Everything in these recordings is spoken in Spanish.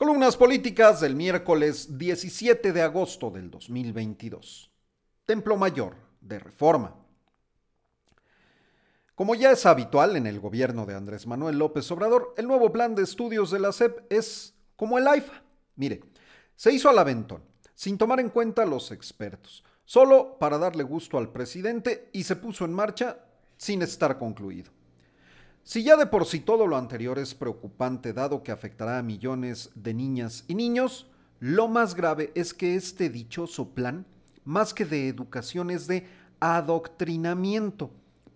Columnas políticas del miércoles 17 de agosto del 2022. Templo Mayor de Reforma. Como ya es habitual en el gobierno de Andrés Manuel López Obrador, el nuevo plan de estudios de la SEP es como el AIFA. Mire, se hizo al aventón, sin tomar en cuenta a los expertos, solo para darle gusto al presidente y se puso en marcha sin estar concluido. Si ya de por sí todo lo anterior es preocupante dado que afectará a millones de niñas y niños, lo más grave es que este dichoso plan, más que de educación, es de adoctrinamiento,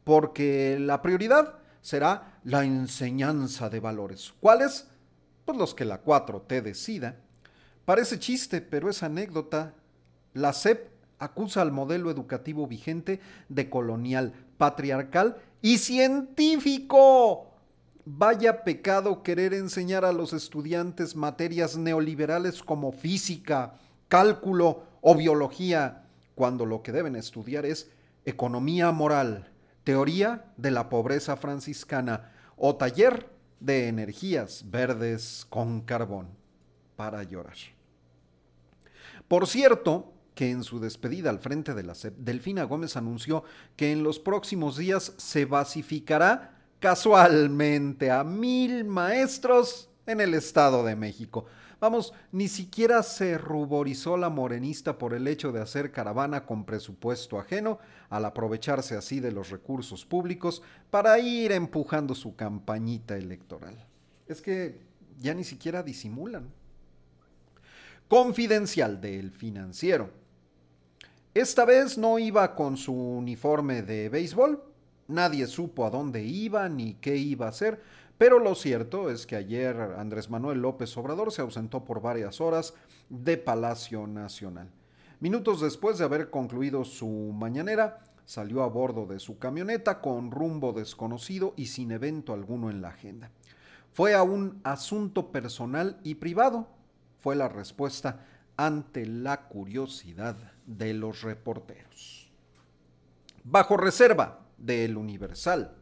porque la prioridad será la enseñanza de valores. ¿Cuáles? Pues los que la 4T decida. Parece chiste, pero es anécdota. La SEP acusa al modelo educativo vigente de colonial, patriarcal y científico. Vaya pecado querer enseñar a los estudiantes materias neoliberales como física, cálculo o biología, cuando lo que deben estudiar es economía moral, teoría de la pobreza franciscana o taller de energías verdes con carbón. Para llorar. Por cierto, que en su despedida al frente de la CEP, Delfina Gómez anunció que en los próximos días se basificará casualmente a mil maestros en el Estado de México. Vamos, ni siquiera se ruborizó la morenista por el hecho de hacer caravana con presupuesto ajeno, al aprovecharse así de los recursos públicos para ir empujando su campañita electoral. Es que ya ni siquiera disimulan. Confidencial del financiero. Esta vez no iba con su uniforme de béisbol. Nadie supo a dónde iba ni qué iba a hacer, pero lo cierto es que ayer Andrés Manuel López Obrador se ausentó por varias horas de Palacio Nacional. Minutos después de haber concluido su mañanera, salió a bordo de su camioneta con rumbo desconocido y sin evento alguno en la agenda. Fue a un asunto personal y privado, fue la respuesta ante la curiosidad de los reporteros. Bajo reserva del Universal.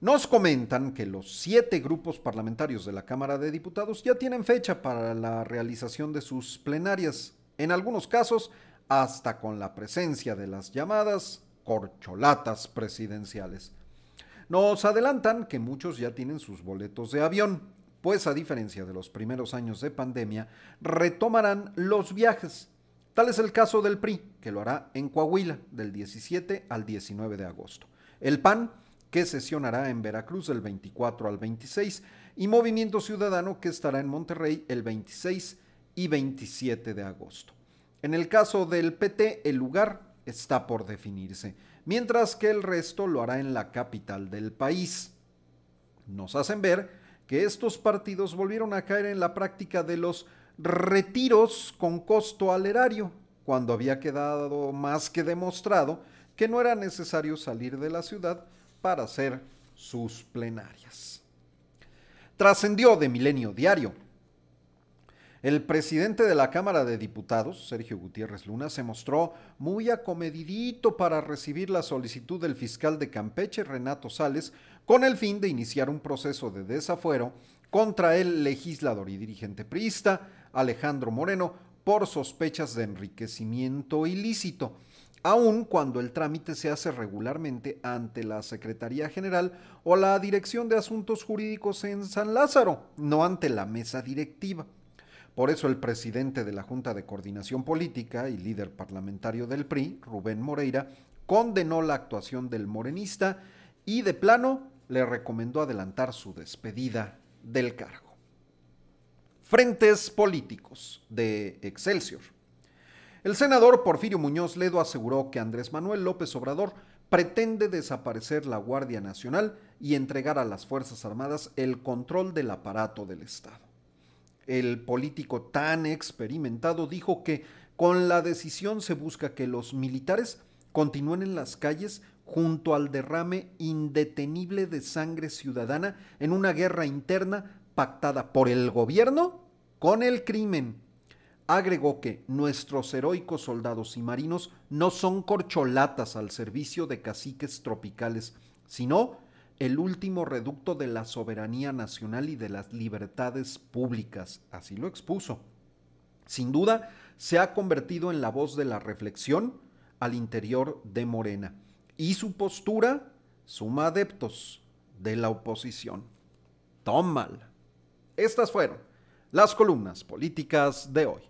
Nos comentan que los siete grupos parlamentarios de la Cámara de Diputados ya tienen fecha para la realización de sus plenarias, en algunos casos hasta con la presencia de las llamadas corcholatas presidenciales. Nos adelantan que muchos ya tienen sus boletos de avión, pues a diferencia de los primeros años de pandemia, retomarán los viajes. Tal es el caso del PRI, que lo hará en Coahuila del 17 al 19 de agosto. El PAN, que sesionará en Veracruz del 24 al 26, y Movimiento Ciudadano, que estará en Monterrey el 26 y 27 de agosto. En el caso del PT, el lugar está por definirse, mientras que el resto lo hará en la capital del país. Nos hacen ver que estos partidos volvieron a caer en la práctica de los retiros con costo al erario, cuando había quedado más que demostrado que no era necesario salir de la ciudad para hacer sus plenarias. Trascendió de Milenio Diario el presidente de la Cámara de Diputados, Sergio Gutiérrez Luna, se mostró muy acomedidito para recibir la solicitud del fiscal de Campeche, Renato Sales, con el fin de iniciar un proceso de desafuero contra el legislador y dirigente priista, Alejandro Moreno, por sospechas de enriquecimiento ilícito aun cuando el trámite se hace regularmente ante la Secretaría General o la Dirección de Asuntos Jurídicos en San Lázaro, no ante la mesa directiva. Por eso el presidente de la Junta de Coordinación Política y líder parlamentario del PRI, Rubén Moreira, condenó la actuación del morenista y de plano le recomendó adelantar su despedida del cargo. Frentes políticos de Excelsior. El senador Porfirio Muñoz Ledo aseguró que Andrés Manuel López Obrador pretende desaparecer la Guardia Nacional y entregar a las Fuerzas Armadas el control del aparato del Estado. El político tan experimentado dijo que con la decisión se busca que los militares continúen en las calles junto al derrame indetenible de sangre ciudadana en una guerra interna pactada por el gobierno con el crimen. Agregó que nuestros heroicos soldados y marinos no son corcholatas al servicio de caciques tropicales, sino el último reducto de la soberanía nacional y de las libertades públicas, así lo expuso. Sin duda, se ha convertido en la voz de la reflexión al interior de Morena y su postura suma adeptos de la oposición. Tómala. Estas fueron las columnas políticas de hoy.